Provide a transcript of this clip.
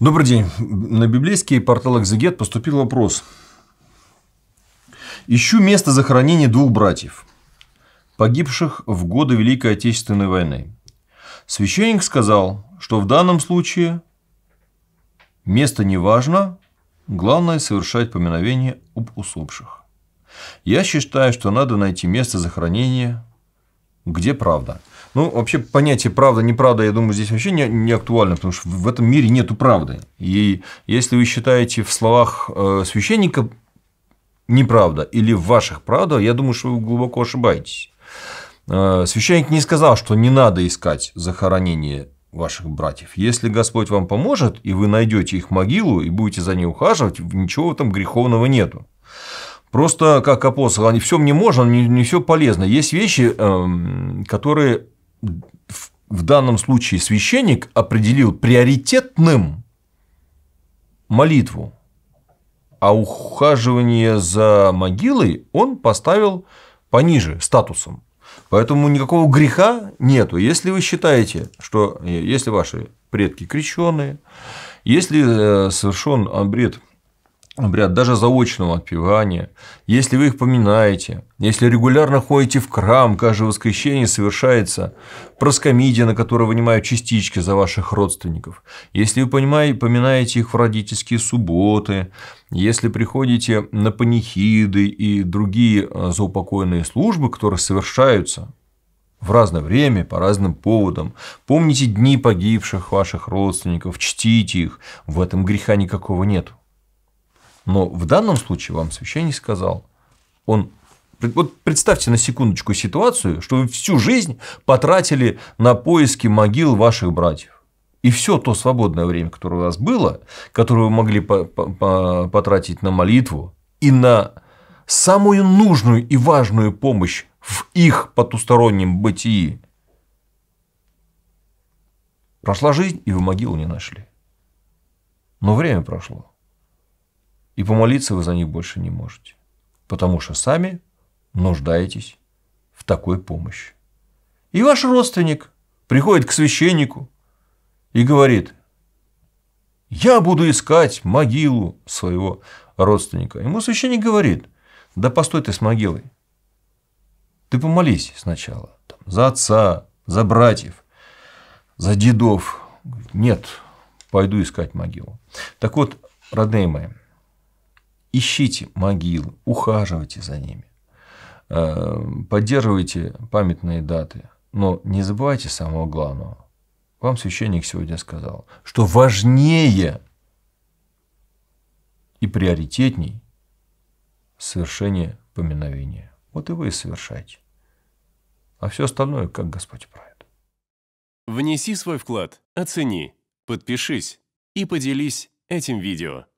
Добрый день. На библейский портал «Экзегет» поступил вопрос. Ищу место захоронения двух братьев, погибших в годы Великой Отечественной войны. Священник сказал, что в данном случае место не важно, главное совершать поминовение об усопших. Я считаю, что надо найти место захоронения, где правда – ну, вообще понятие правда, неправда, я думаю, здесь вообще не, не актуально, потому что в этом мире нету правды. И если вы считаете в словах э, священника неправда или в ваших правда, я думаю, что вы глубоко ошибаетесь. Э, священник не сказал, что не надо искать захоронение ваших братьев. Если Господь вам поможет, и вы найдете их могилу, и будете за ней ухаживать, ничего там греховного нету. Просто как апостол, они все мне можно, не, не все полезно. Есть вещи, эм, которые в данном случае священник определил приоритетным молитву, а ухаживание за могилой он поставил пониже статусом. Поэтому никакого греха нету. Если вы считаете, что если ваши предки крещенные, если э, совершен бред обряд, даже заочного отпевания, если вы их поминаете, если регулярно ходите в храм, каждое воскресенье совершается проскомидия, на которой вынимают частички за ваших родственников, если вы понимаете, поминаете их в родительские субботы, если приходите на панихиды и другие э, заупокойные службы, которые совершаются в разное время, по разным поводам. Помните дни погибших ваших родственников, чтите их. В этом греха никакого нет. Но в данном случае вам священник сказал, он вот представьте на секундочку ситуацию, что вы всю жизнь потратили на поиски могил ваших братьев. И все то свободное время, которое у вас было, которое вы могли потратить на молитву и на самую нужную и важную помощь в их потустороннем бытии. Прошла жизнь, и вы могилу не нашли. Но время прошло. И помолиться вы за них больше не можете, потому что сами нуждаетесь в такой помощи. И ваш родственник приходит к священнику и говорит, я буду искать могилу своего родственника. Ему священник говорит, да постой ты с могилой. Ты помолись сначала там, за отца, за братьев, за дедов. Нет, пойду искать могилу. Так вот, родные мои, ищите могилы, ухаживайте за ними, э, поддерживайте памятные даты, но не забывайте самого главного. Вам священник сегодня сказал, что важнее и приоритетней совершение поминовения. Вот и вы совершайте. А все остальное, как Господь правит. Внеси свой вклад, оцени, подпишись и поделись этим видео.